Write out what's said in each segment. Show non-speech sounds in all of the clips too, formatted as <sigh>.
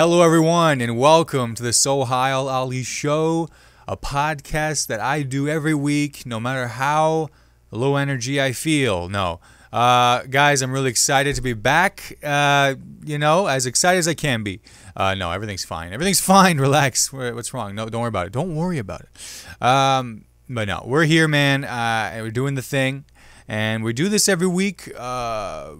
Hello, everyone, and welcome to the Sohail Ali Show, a podcast that I do every week, no matter how low energy I feel. No. Uh, guys, I'm really excited to be back. Uh, you know, as excited as I can be. Uh, no, everything's fine. Everything's <laughs> fine. Relax. What's wrong? No, don't worry about it. Don't worry about it. Um, but no, we're here, man, uh, and we're doing the thing. And we do this every week uh,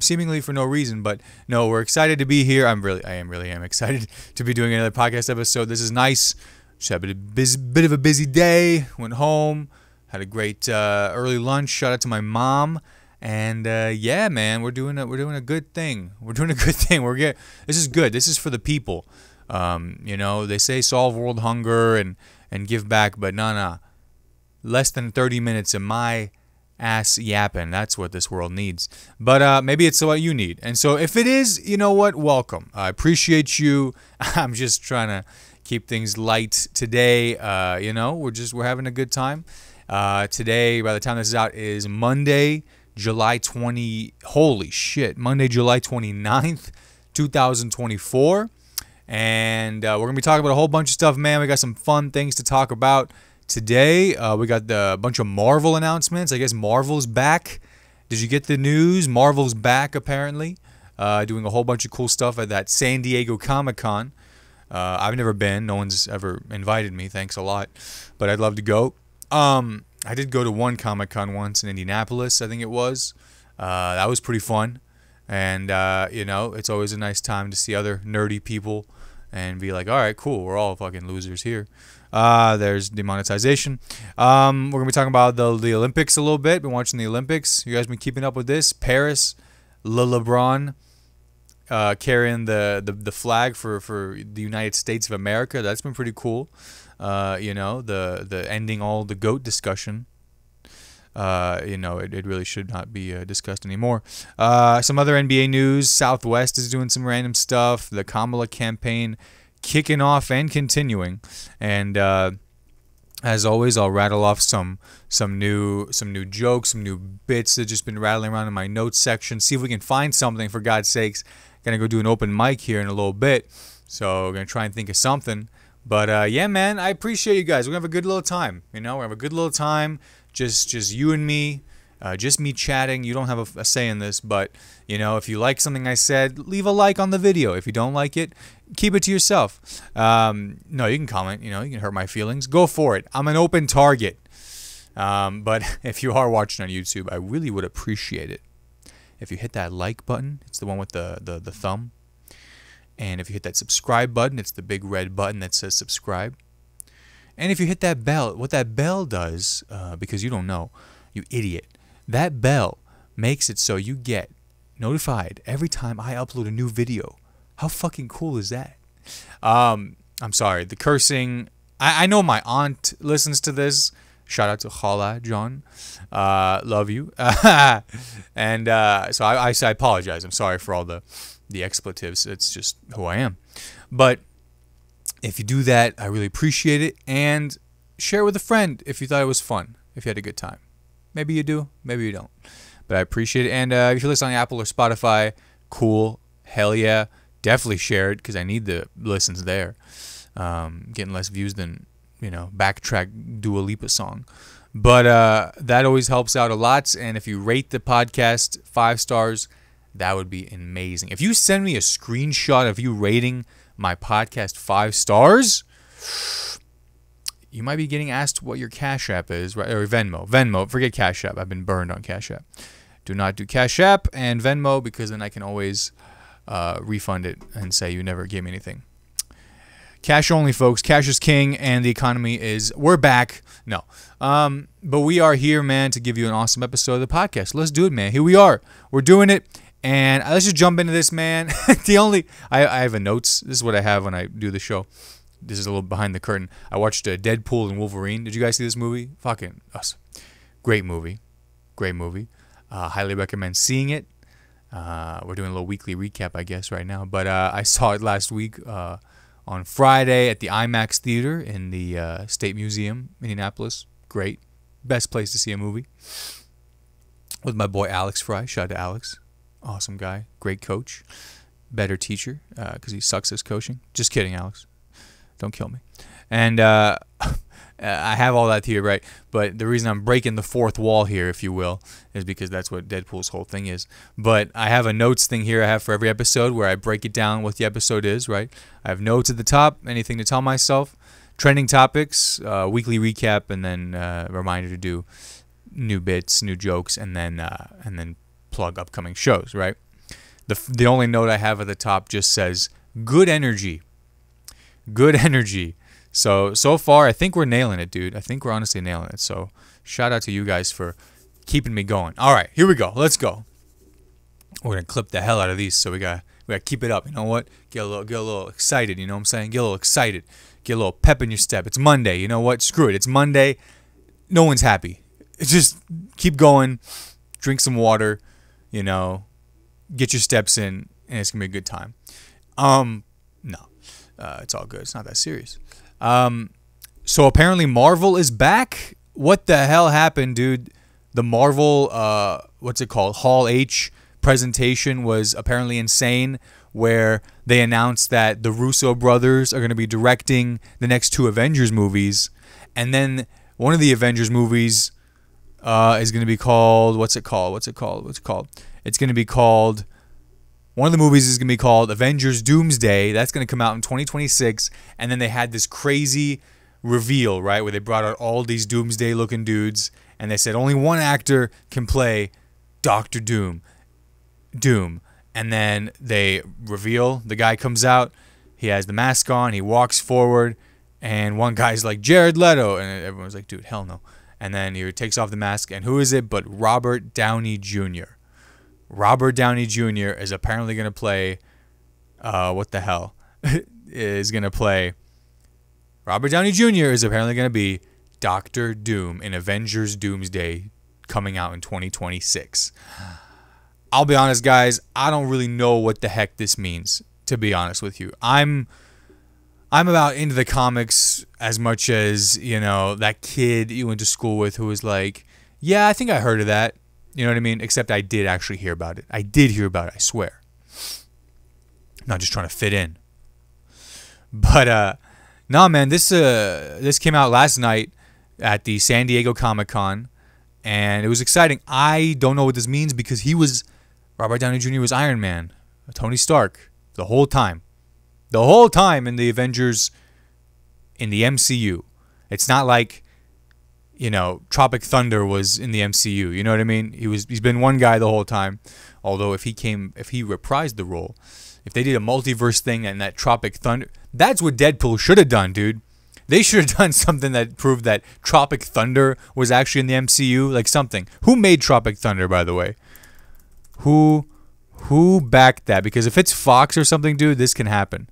seemingly for no reason. But no, we're excited to be here. I'm really, I am really am excited to be doing another podcast episode. This is nice. Just had a bit of a busy day. Went home, had a great uh, early lunch. Shout out to my mom. And uh, yeah, man, we're doing a, we're doing a good thing. We're doing a good thing. We're get this is good. This is for the people. Um, you know, they say solve world hunger and and give back, but nah, nah. Less than 30 minutes in my ass yapping. That's what this world needs. But uh, maybe it's what you need. And so if it is, you know what? Welcome. I appreciate you. <laughs> I'm just trying to keep things light today. Uh, you know, we're just we're having a good time. Uh, today, by the time this is out, is Monday, July 20. Holy shit! Monday, July 29th, 2024. And uh, we're gonna be talking about a whole bunch of stuff, man. We got some fun things to talk about. Today, uh, we got a bunch of Marvel announcements. I guess Marvel's back. Did you get the news? Marvel's back, apparently, uh, doing a whole bunch of cool stuff at that San Diego Comic Con. Uh, I've never been. No one's ever invited me. Thanks a lot. But I'd love to go. Um, I did go to one Comic Con once in Indianapolis, I think it was. Uh, that was pretty fun. And, uh, you know, it's always a nice time to see other nerdy people and be like, all right, cool, we're all fucking losers here. Uh, there's demonetization. Um, we're gonna be talking about the, the Olympics a little bit. Been watching the Olympics. You guys been keeping up with this? Paris, Le LeBron, uh, carrying the, the the flag for for the United States of America. That's been pretty cool. Uh, you know the the ending all the goat discussion uh, you know, it, it, really should not be uh, discussed anymore. Uh, some other NBA news Southwest is doing some random stuff. The Kamala campaign kicking off and continuing. And, uh, as always, I'll rattle off some some new some new jokes, some new bits that just been rattling around in my notes section. See if we can find something. For God's sakes, gonna go do an open mic here in a little bit, so gonna try and think of something. But uh, yeah, man, I appreciate you guys. We're gonna have a good little time. You know, we're gonna have a good little time just just you and me, uh, just me chatting. You don't have a, a, say in this, but you know if you like something I said, leave a like on the video. If you don't like it, keep it to yourself. Um, no, you can comment. You know you can hurt my feelings. Go for it. I'm an open target. Um, but <laughs> if you are watching on YouTube, I really would appreciate it if you hit that like button. It's the one with the the, the thumb. And if you hit that subscribe button, it's the big red button that says subscribe. And if you hit that bell, what that bell does, uh, because you don't know, you idiot, that bell makes it so you get notified every time I upload a new video. How fucking cool is that? Um, I'm sorry, the cursing. I, I know my aunt listens to this. Shout out to Khala John. Uh, love you. <laughs> and uh, so I, I, I apologize. I'm sorry for all the, the expletives. It's just who I am. But if you do that, I really appreciate it. And share with a friend if you thought it was fun, if you had a good time. Maybe you do, maybe you don't. But I appreciate it. And uh, if you listen on Apple or Spotify, cool. Hell yeah. Definitely share it because I need the listens there. Um, getting less views than, you know, backtrack Dua Lipa song. But uh, that always helps out a lot. And if you rate the podcast five stars, that would be amazing. If you send me a screenshot of you rating my podcast five stars, you might be getting asked what your Cash App is, right? Or Venmo. Venmo. Forget Cash App. I've been burned on Cash App. Do not do Cash App and Venmo because then I can always uh, refund it and say you never gave me anything. Cash only, folks. Cash is king, and the economy is. We're back. No. Um, but we are here, man, to give you an awesome episode of the podcast. Let's do it, man. Here we are. We're doing it. And uh, let's just jump into this, man. <laughs> the only I, I have a notes. This is what I have when I do the show. This is a little behind the curtain. I watched uh, Deadpool and Wolverine. Did you guys see this movie? Fucking us. Great movie. Great movie. Uh, highly recommend seeing it. Uh, we're doing a little weekly recap, I guess, right now. But uh, I saw it last week uh, on Friday at the IMAX theater in the uh, State Museum, Indianapolis. Great, best place to see a movie. With my boy Alex Fry. Shout out to Alex awesome guy, great coach, better teacher because uh, he sucks as coaching. Just kidding, Alex. Don't kill me. And uh, <laughs> uh I have all that here, right? But the reason I'm breaking the fourth wall here, if you will, is because that's what Deadpool's whole thing is. But I have a notes thing here I have for every episode where I break it down what the episode is, right? I have notes at the top, anything to tell myself, trending topics, uh, weekly recap, and then uh, reminder to do new bits, new jokes, and then uh, and then plug upcoming shows, right? The, the only note I have at the top just says good energy. Good energy. So, so far, I think we're nailing it, dude. I think we're honestly nailing it. So, shout out to you guys for keeping me going. All right, here we go. Let's go. We're going to clip the hell out of these. So, we got we got to keep it up. You know what? Get a little get a little excited, you know what I'm saying? Get a little excited. Get a little pep in your step. It's Monday. You know what? Screw it. It's Monday. No one's happy. It's just keep going. Drink some water you know, get your steps in, and it's gonna be a good time. Um, no, uh, it's all good. It's not that serious. Um, so apparently Marvel is back. What the hell happened, dude? The Marvel, uh, what's it called? Hall H presentation was apparently insane, where they announced that the Russo brothers are going to be directing the next two Avengers movies, and then one of the Avengers movies uh, is going to be called what's it called? What's it called? What's it called? It's going to be called. One of the movies is going to be called Avengers Doomsday. That's going to come out in 2026. And then they had this crazy reveal, right, where they brought out all these Doomsday looking dudes and they said only one actor can play Doctor Doom. Doom. And then they reveal the guy comes out. He has the mask on. He walks forward. And one guy's like, Jared Leto. And everyone's like, dude, hell no. And then he takes off the mask, and who is it but Robert Downey Jr.? Robert Downey Jr. is apparently going to play. Uh, what the hell? <laughs> is going to play. Robert Downey Jr. is apparently going to be Doctor Doom in Avengers Doomsday coming out in 2026. I'll be honest, guys, I don't really know what the heck this means, to be honest with you. I'm I'm about into the comics as much as, you know, that kid you went to school with who was like, yeah, I think I heard of that. You know what I mean? Except I did actually hear about it. I did hear about it, I swear. I'm not just trying to fit in. But uh nah man, this uh this came out last night at the San Diego Comic Con and it was exciting. I don't know what this means because he was Robert Downey Jr. was Iron Man, Tony Stark the whole time the whole time in the Avengers in the MCU. It's not like you know, Tropic Thunder was in the MCU. You know what I mean? He was he's been one guy the whole time. Although if he came if he reprised the role, if they did a multiverse thing and that Tropic Thunder, that's what Deadpool should have done, dude. They should have <laughs> done something that proved that Tropic Thunder was actually in the MCU, like something. Who made Tropic Thunder by the way? Who who backed that? Because if it's Fox or something, dude, this can happen.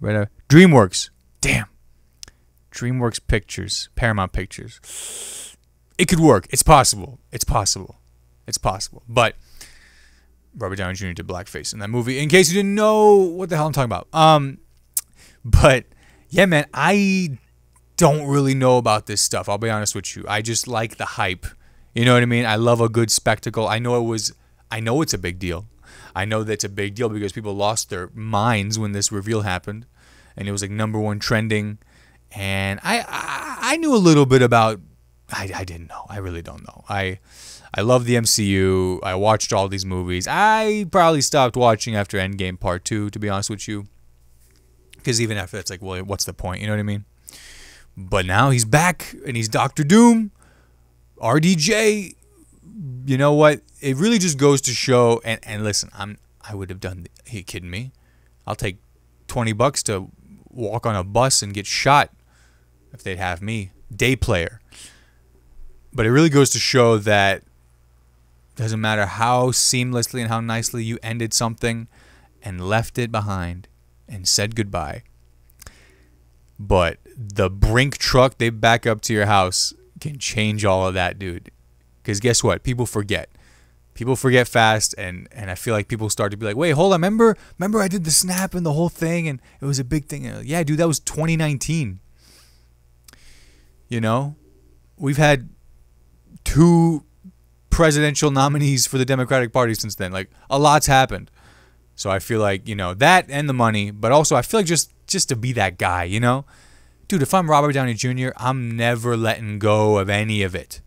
Right. Uh, DreamWorks. Damn. DreamWorks Pictures, Paramount Pictures. It could work. It's possible. It's possible. It's possible. But Robert Downey Jr. did blackface in that movie. In case you didn't know what the hell I'm talking about. Um, but yeah, man, I don't really know about this stuff. I'll be honest with you. I just like the hype. You know what I mean? I love a good spectacle. I know it was. I know it's a big deal. I know that's a big deal because people lost their minds when this reveal happened, and it was like number one trending. And I I, I knew a little bit about. I, I didn't know. I really don't know. I I love the MCU. I watched all these movies. I probably stopped watching after Endgame Part Two, to be honest with you. Because even after that's like, well, what's the point? You know what I mean? But now he's back and he's Doctor Doom. RDJ you know what? It really just goes to show. And, and listen, I'm I would have done. Are you kidding me? I'll take twenty bucks to walk on a bus and get shot if they'd have me, day player. But it really goes to show that doesn't matter how seamlessly and how nicely you ended something and left it behind and said goodbye. But the brink truck they back up to your house can change all of that, dude. Because guess what? People forget. People forget fast, and and I feel like people start to be like, wait, hold on, remember, remember, I did the snap and the whole thing, and it was a big thing. Like, yeah, dude, that was 2019. You know, we've had two presidential nominees for the Democratic Party since then. Like a lot's happened. So I feel like, you know, that and the money, but also I feel like just just to be that guy, you know? Dude, if I'm Robert Downey Jr., I'm never letting go of any of it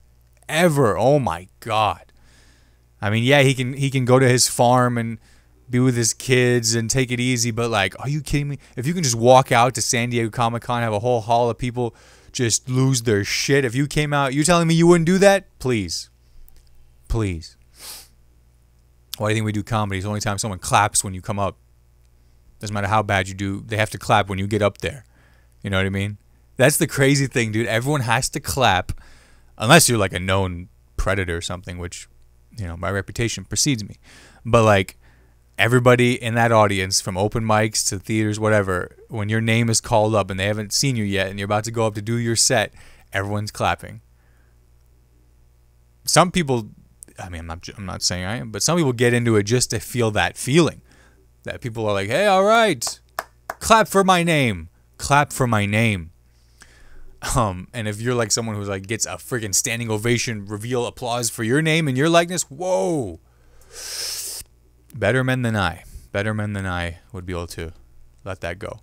ever. Oh my god. I mean, yeah, he can he can go to his farm and be with his kids and take it easy, but like, are you kidding me? If you can just walk out to San Diego Comic Con, have a whole hall of people just lose their shit. If you came out, you telling me you wouldn't do that? Please. Please. Why do you think we do comedy? It's the only time someone claps when you come up. Doesn't matter how bad you do, they have to clap when you get up there. You know what I mean? That's the crazy thing, dude. Everyone has to clap unless you're like a known predator or something, which you know my reputation precedes me. But like everybody in that audience, from open mics to theaters, whatever, when your name is called up and they haven't seen you yet, and you're about to go up to do your set, everyone's clapping. Some people, I mean, I'm not, I'm not saying I am, but some people get into it just to feel that feeling. That people are like, hey, all right, clap for my name, clap for my name. Um, and if you're like someone who's like gets a freaking standing ovation, reveal applause for your name and your likeness, whoa, better men than I, better men than I would be able to let that go.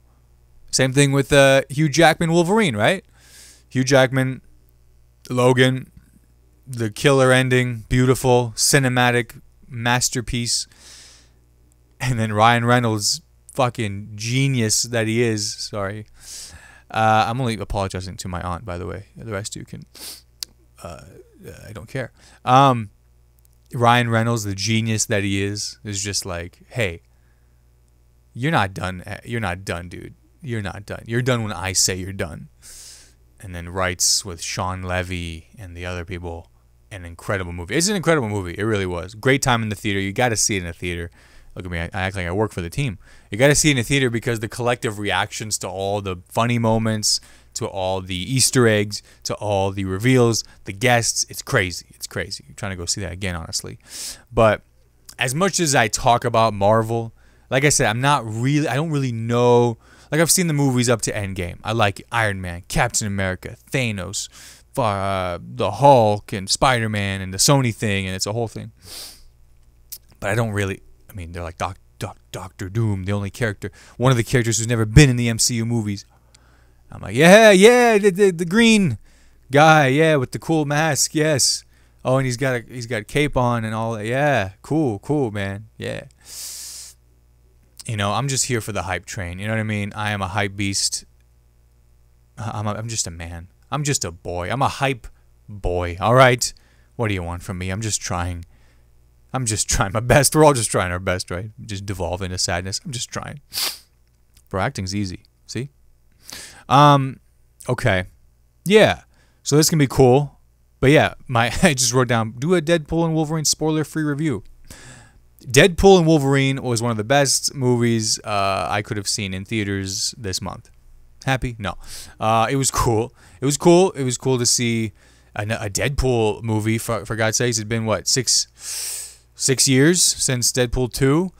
Same thing with uh, Hugh Jackman Wolverine, right? Hugh Jackman, Logan, the killer ending, beautiful cinematic masterpiece, and then Ryan Reynolds, fucking genius that he is. Sorry uh, I'm only apologizing to my aunt, by the way. The rest you can. Uh, uh, I don't care. Um, Ryan Reynolds, the genius that he is, is just like, hey, you're not done. Eh, you're not done, dude. You're not done. You're done when I say you're done. And then writes with Sean Levy and the other people. An incredible movie. It's an incredible movie. It really was. Great time in the theater. You got to see it in a the theater look at me, I, I act like I work for the team. You got to see it in a the theater because the collective reactions to all the funny moments, to all the Easter eggs, to all the reveals, the guests, it's crazy. It's crazy. I'm trying to go see that again, honestly. But as much as I talk about Marvel, like I said, I'm not really, I don't really know. Like I've seen the movies up to Endgame. I like Iron Man, Captain America, Thanos, uh, the Hulk, and Spider Man, and the Sony thing, and it's a whole thing. But I don't really, I mean, they're like Doc, Doc, Doctor Doom, the only character, one of the characters who's never been in the MCU movies. I'm like, yeah, yeah, the, the, the green guy, yeah, with the cool mask, yes. Oh, and he's got a he's got a cape on and all that. Yeah, cool, cool, man. Yeah. You know, I'm just here for the hype train. You know what I mean? I am a hype beast. I'm a, I'm just a man. I'm just a boy. I'm a hype boy. All right. What do you want from me? I'm just trying I'm just trying my best. We're all just trying our best, right? Just devolve into sadness. I'm just trying. Bro, acting's easy. See? Um, okay. Yeah. So this can be cool. But yeah, my <laughs> I just wrote down do a Deadpool and Wolverine spoiler free review. Deadpool and Wolverine was one of the best movies uh, I could have seen in theaters this month. Happy? No. Uh, it was cool. It was cool. It was cool to see a, a Deadpool movie. For, for God's sakes, it had been what six six years since Deadpool 2.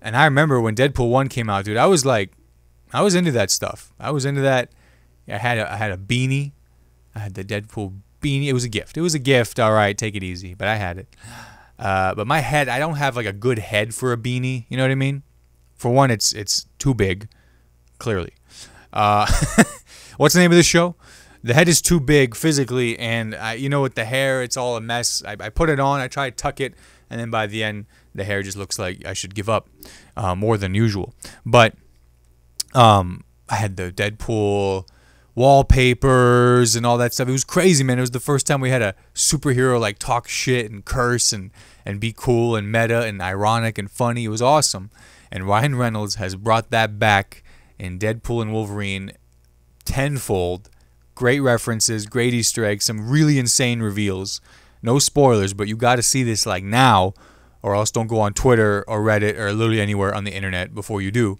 And I remember when Deadpool 1 came out, dude, I was like, I was into that stuff. I was into that. I had a, I had a beanie. I had the Deadpool beanie. It was a gift. It was a gift. All right, take it easy. But I had it. Uh, but my head, I don't have like a good head for a beanie. You know what I mean? For one, it's it's too big, clearly. Uh, <laughs> what's the name of this show? The head is too big physically, and I, you know, with the hair, it's all a mess. I, I put it on. I try to tuck it and then by the end the hair just looks like I should give up uh, more than usual. But um, I had the Deadpool wallpapers and all that stuff. It was crazy, man. It was the first time we had a superhero like talk shit and curse and and be cool and meta and ironic and funny. It was awesome. And Ryan Reynolds has brought that back in Deadpool and Wolverine tenfold. Great references, great Easter eggs, some really insane reveals no spoilers, but you got to see this like now, or else don't go on Twitter or Reddit or literally anywhere on the internet before you do.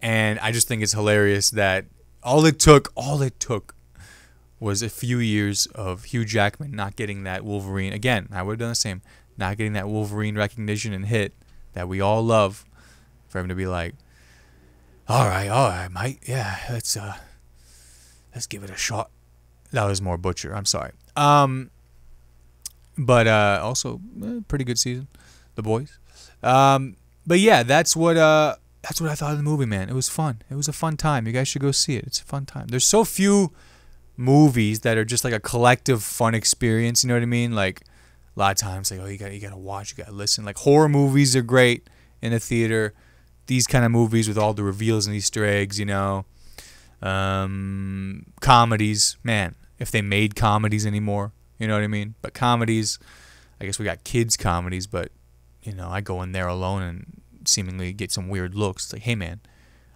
And I just think it's hilarious that all it took, all it took was a few years of Hugh Jackman not getting that Wolverine. Again, I would have done the same, not getting that Wolverine recognition and hit that we all love for him to be like, all right, all right, mate. Yeah, let's, uh, let's give it a shot. That was more Butcher. I'm sorry. Um, but uh, also eh, pretty good season, the boys. Um, but yeah, that's what uh, that's what I thought of the movie, man. It was fun. It was a fun time. You guys should go see it. It's a fun time. There's so few movies that are just like a collective fun experience. You know what I mean? Like a lot of times, like oh, you got you got to watch, you got to listen. Like horror movies are great in the theater. These kind of movies with all the reveals and Easter eggs, you know. Um, comedies, man. If they made comedies anymore, you know what I mean? But comedies, I guess we got kids comedies, but you know, I go in there alone and seemingly get some weird looks. It's like, hey man,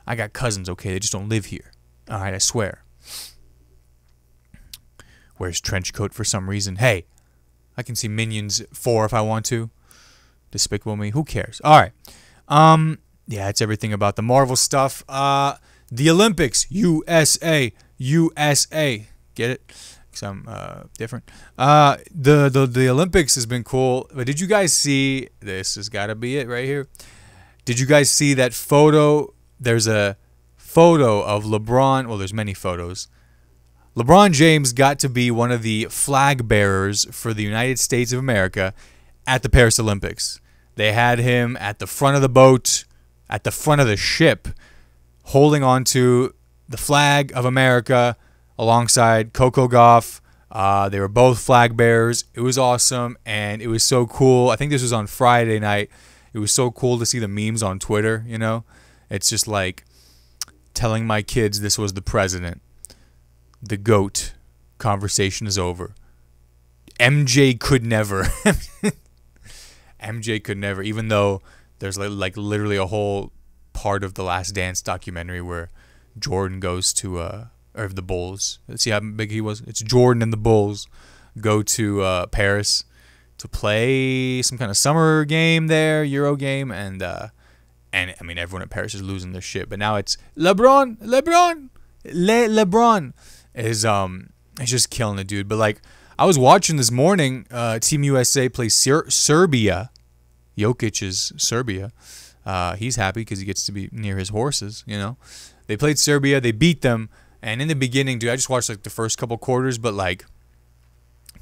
I got cousins, okay? They just don't live here. All right, I swear. Wears trench coat for some reason. Hey, I can see Minions four if I want to. Despicable Me. Who cares? All right. Um. Yeah, it's everything about the Marvel stuff. Uh, the Olympics, USA, USA. Get it? some I'm uh, different. Uh, the, the the Olympics has been cool, but did you guys see this? Has got to be it right here. Did you guys see that photo? There's a photo of LeBron. Well, there's many photos. LeBron James got to be one of the flag bearers for the United States of America at the Paris Olympics. They had him at the front of the boat, at the front of the ship, holding on to the flag of America alongside Coco Goff. Uh, they were both flag bearers. It was awesome, and it was so cool. I think this was on Friday night. It was so cool to see the memes on Twitter. You know, it's just like telling my kids this was the president, the goat. Conversation is over. MJ could never. <laughs> MJ could never, even though there's like, like, literally a whole part of the Last Dance documentary where Jordan goes to a. Uh, or the Bulls. see how big he was. It's Jordan and the Bulls go to uh, Paris to play some kind of summer game there, Euro game, and uh, and I mean everyone at Paris is losing their shit. But now it's LeBron, LeBron, Le LeBron is um is just killing it, dude. But like I was watching this morning, uh, Team USA play Ser Serbia. Jokic is Serbia. Uh, he's happy because he gets to be near his horses. You know, they played Serbia. They beat them. And in the beginning, dude, I just watched like the first couple quarters, but like,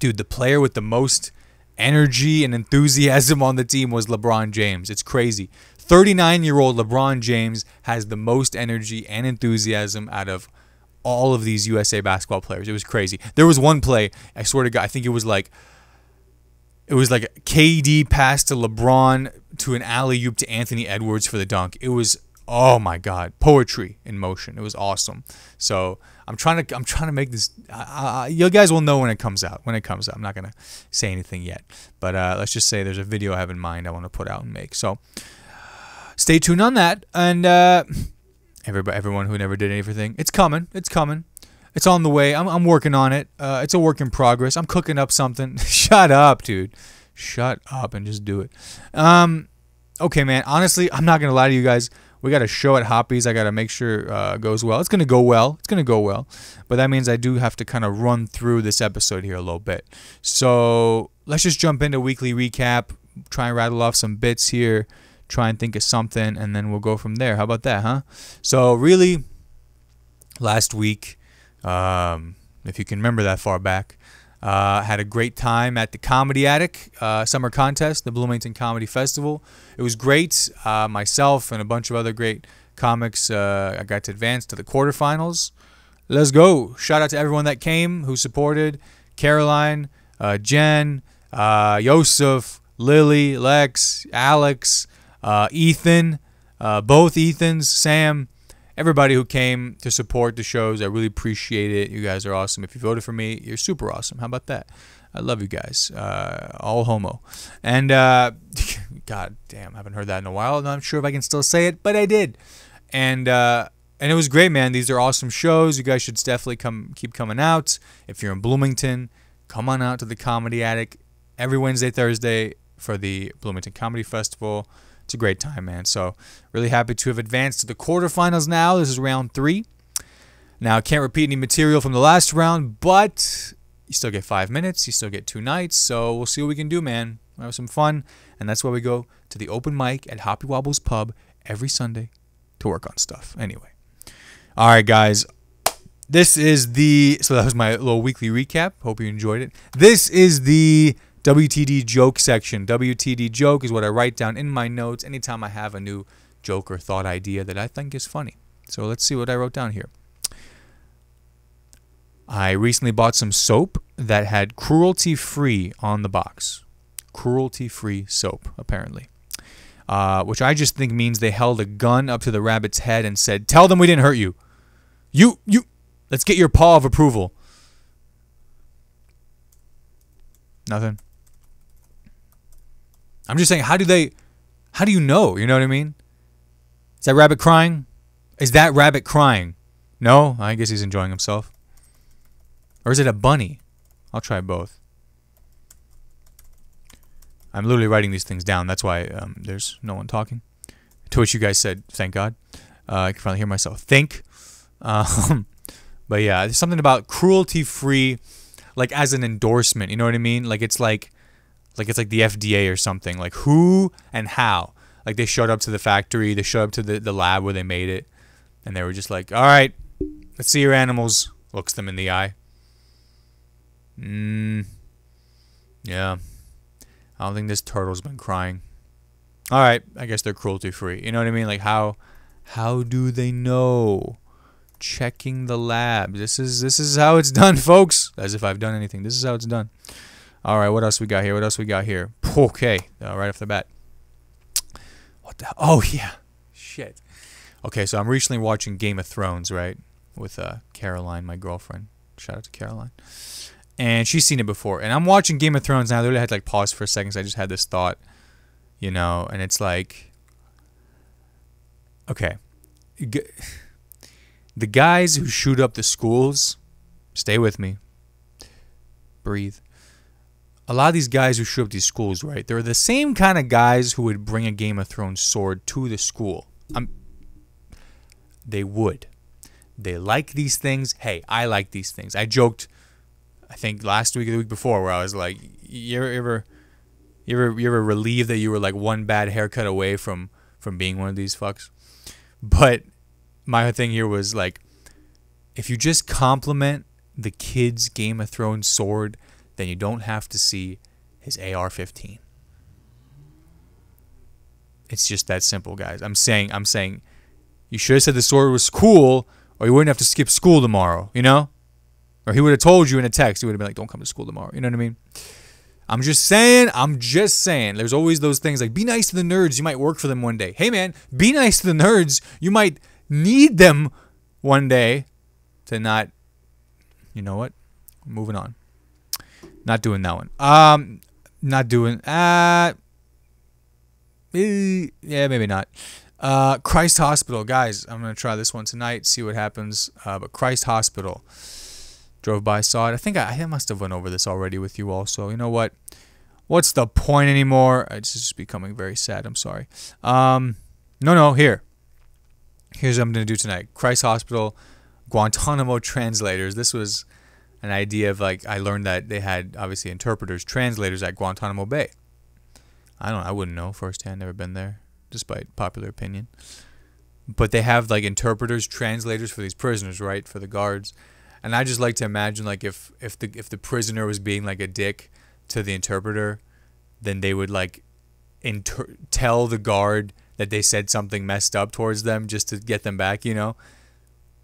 dude, the player with the most energy and enthusiasm on the team was LeBron James. It's crazy. 39 year old LeBron James has the most energy and enthusiasm out of all of these USA basketball players. It was crazy. There was one play, I swear to God, I think it was like it was like KD pass to LeBron to an alley oop to Anthony Edwards for the dunk. It was oh my god, poetry in motion. It was awesome. So I'm trying to I'm trying to make this. you guys will know when it comes out. When it comes out, I'm not gonna say anything yet. But uh, let's just say there's a video I have in mind I want to put out and make. So stay tuned on that. And uh, everybody, everyone who never did anything, it's coming. It's coming. It's on the way. I'm, I'm working on it. Uh, it's a work in progress. I'm cooking up something. <laughs> Shut up, dude. Shut up and just do it. Um, okay, man. Honestly, I'm not gonna lie to you guys. We got a show at Hoppy's. I got to make sure uh, goes well. It's going to go well. It's going to go well. But that means I do have to kind of run through this episode here a little bit. So let's just jump into weekly recap. Try and rattle off some bits here. Try and think of something, and then we'll go from there. How about that, huh? So really, last week, um, if you can remember that far back, uh, had a great time at the Comedy Attic uh, summer contest, the Bloomington Comedy Festival. It was great. Uh, myself and a bunch of other great comics, uh, I got to advance to the quarterfinals. Let's go. Shout out to everyone that came, who supported Caroline, uh, Jen, Joseph, uh, Lily, Lex, Alex, Ethan, both Ethans, Sam everybody who came to support the shows. I really appreciate it. You guys are awesome. If you voted for me, you're super awesome. How about that? I love you guys. Uh, all homo. And uh, <laughs> God damn, I haven't heard that in a while. I'm not sure if I can still say it, but I did. And uh, and it was great, man. These are awesome shows. You guys should definitely come, keep coming out. If you're in Bloomington, come on out to the Comedy Attic every Wednesday, Thursday for the Bloomington Comedy Festival it's a great time, man. So really happy to have advanced to the quarterfinals now. This is round three. Now I can't repeat any material from the last round, but you still get five minutes. You still get two nights. So we'll see what we can do, man. We'll have some fun, and that's why we go to the open mic at Hoppy Wobbles Pub every Sunday to work on stuff. Anyway, all right, guys. This is the so that was my little weekly recap. Hope you enjoyed it. This is the WTD joke section. WTD joke is what I write down in my notes anytime I have a new joke or thought idea that I think is funny. So let's see what I wrote down here. I recently bought some soap that had cruelty free on the box. Cruelty free soap, apparently. Uh, which I just think means they held a gun up to the rabbit's head and said, Tell them we didn't hurt you. You, you, let's get your paw of approval. Nothing. I'm just saying, how do they, how do you know? You know what I mean? Is that rabbit crying? Is that rabbit crying? No, I guess he's enjoying himself. Or is it a bunny? I'll try both. I'm literally writing these things down. That's why um, there's no one talking. To which you guys said, thank God. Uh, I can finally hear myself think. Um, <laughs> but yeah, there's something about cruelty free, like as an endorsement. You know what I mean? Like it's like like it's like the FDA or something. Like who and how? Like they showed up to the factory, they showed up to the, the lab where they made it, and they were just like, "All right, let's see your animals." Looks them in the eye. Mm, yeah. I don't think this turtle's been crying. All right, I guess they're cruelty free. You know what I mean? Like how how do they know? Checking the lab. This is this is how it's done, folks. As if I've done anything. This is how it's done. All right, what else we got here? What else we got here? Okay, uh, right off the bat. What the? Oh yeah, shit. Okay, so I'm recently watching Game of Thrones, right, with uh, Caroline, my girlfriend. Shout out to Caroline. And she's seen it before. And I'm watching Game of Thrones now. I literally had to like pause for a second. I just had this thought, you know, and it's like, okay, the guys who shoot up the schools, stay with me. Breathe a lot of these guys who show up these schools, right? They're the same kind of guys who would bring a Game of Thrones sword to the school. I'm, they would. They like these things. Hey, I like these things. I joked, I think last week or the week before, where I was like, "You ever, you ever, you ever relieved that you were like one bad haircut away from from being one of these fucks?" But my thing here was like, if you just compliment the kid's Game of Thrones sword then you don't have to see his AR 15. It's just that simple, guys. I'm saying, I'm saying, you should have said the story was cool, or you wouldn't have to skip school tomorrow, you know? Or he would have told you in a text, he would have been like, don't come to school tomorrow. You know what I mean? I'm just saying, I'm just saying. There's always those things like, be nice to the nerds, you might work for them one day. Hey, man, be nice to the nerds, you might need them one day to not, you know what? Moving on. Not doing that one. Um, not doing. Uh, eh, yeah, maybe not. Uh, Christ Hospital, guys. I'm gonna try this one tonight. See what happens. Uh, but Christ Hospital. Drove by, saw it. I think I, I must have went over this already with you all. So you know what? What's the point anymore? Uh, it's just becoming very sad. I'm sorry. Um, no, no. Here, here's what I'm gonna do tonight. Christ Hospital, Guantanamo translators. This was an idea of like I learned that they had obviously interpreters, translators at Guantanamo Bay. I don't, I wouldn't know firsthand. Never been there, despite popular opinion. But they have like interpreters, translators for these prisoners, right? For the guards, and I just like to imagine like if if the if the prisoner was being like a dick to the interpreter, then they would like inter- tell the guard that they said something messed up towards them just to get them back. You know,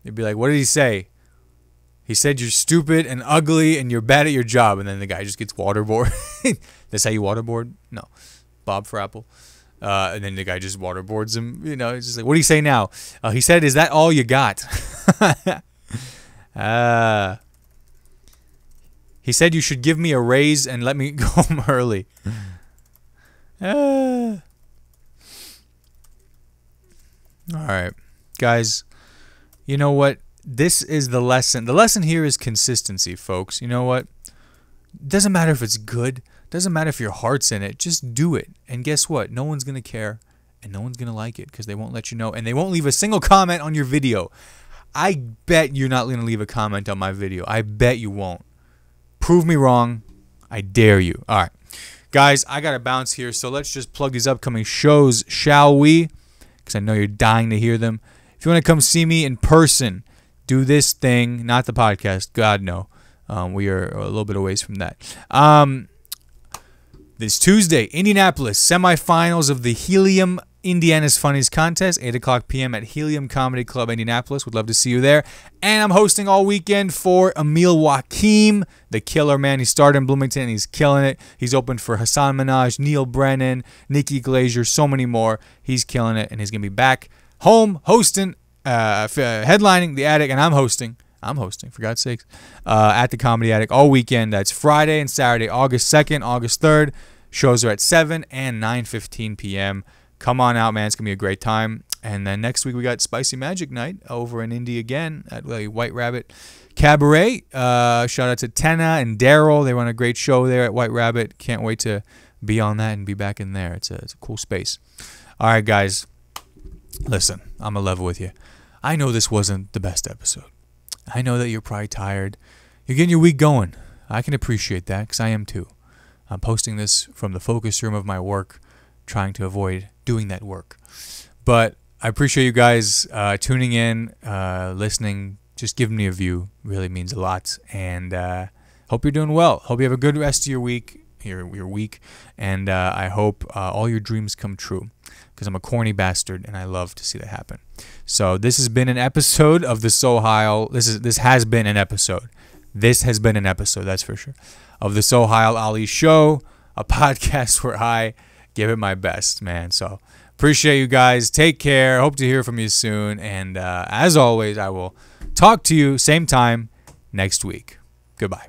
they'd be like, "What did he say?" He said you're stupid and ugly and you're bad at your job, and then the guy just gets waterboarded. <laughs> That's how you waterboard? No, Bob Frapple. Uh, and then the guy just waterboards him. You know, he's just like, "What do you say now?" Uh, he said, "Is that all you got?" <laughs> uh, he said, "You should give me a raise and let me <laughs> go home early." Uh, all right, guys. You know what? this is the lesson. The lesson here is consistency, folks. You know what? Doesn't matter if it's good, doesn't matter if your heart's in it, just do it. And guess what? No one's going to care and no one's going to like it because they won't let you know and they won't leave a single comment on your video. I bet you're not going to leave a comment on my video. I bet you won't. Prove me wrong. I dare you. All right. Guys, I got to bounce here, so let's just plug these upcoming shows, shall we? Because I know you're dying to hear them. If you want to come see me in person, do this thing, not the podcast. God, no. Um, we are a little bit away from that. Um, this Tuesday, Indianapolis, semifinals of the Helium Indiana's Funnies contest, 8 o'clock p.m. at Helium Comedy Club, Indianapolis. Would love to see you there. And I'm hosting all weekend for Emil Joachim, the killer man. He started in Bloomington and he's killing it. He's open for Hassan Minaj, Neil Brennan, Nikki Glazier, so many more. He's killing it and he's going to be back home hosting uh, uh, headlining the attic, and I'm hosting. I'm hosting, for God's sakes, uh, at the Comedy Attic all weekend. That's Friday and Saturday, August 2nd, August 3rd. Shows are at 7 and 9.15 p.m. Come on out, man. It's going to be a great time. And then next week we got Spicy Magic Night over in Indy again at the White Rabbit Cabaret. Uh, shout out to Tenna and Daryl. They run a great show there at White Rabbit. Can't wait to be on that and be back in there. It's a, it's a cool space. All right, guys. Listen, I'm a level with you. I know this wasn't the best episode. I know that you're probably tired. You're getting your week going. I can appreciate that because I am too. I'm posting this from the focus room of my work, trying to avoid doing that work. But I appreciate you guys uh, tuning in, uh, listening, just giving me a view. Really means a lot. And uh, hope you're doing well. Hope you have a good rest of your week. Your, your week. And uh, I hope uh, all your dreams come true because I'm a corny bastard and I love to see that happen. So this has been an episode of the Sohail. This is this has been an episode. This has been an episode, that's for sure, of the Sohail Ali Show, a <laughs> podcast where I give it my best, man. So appreciate you guys. Take care. Hope to hear from you soon. And uh, as always, I will talk to you same time next week. Goodbye.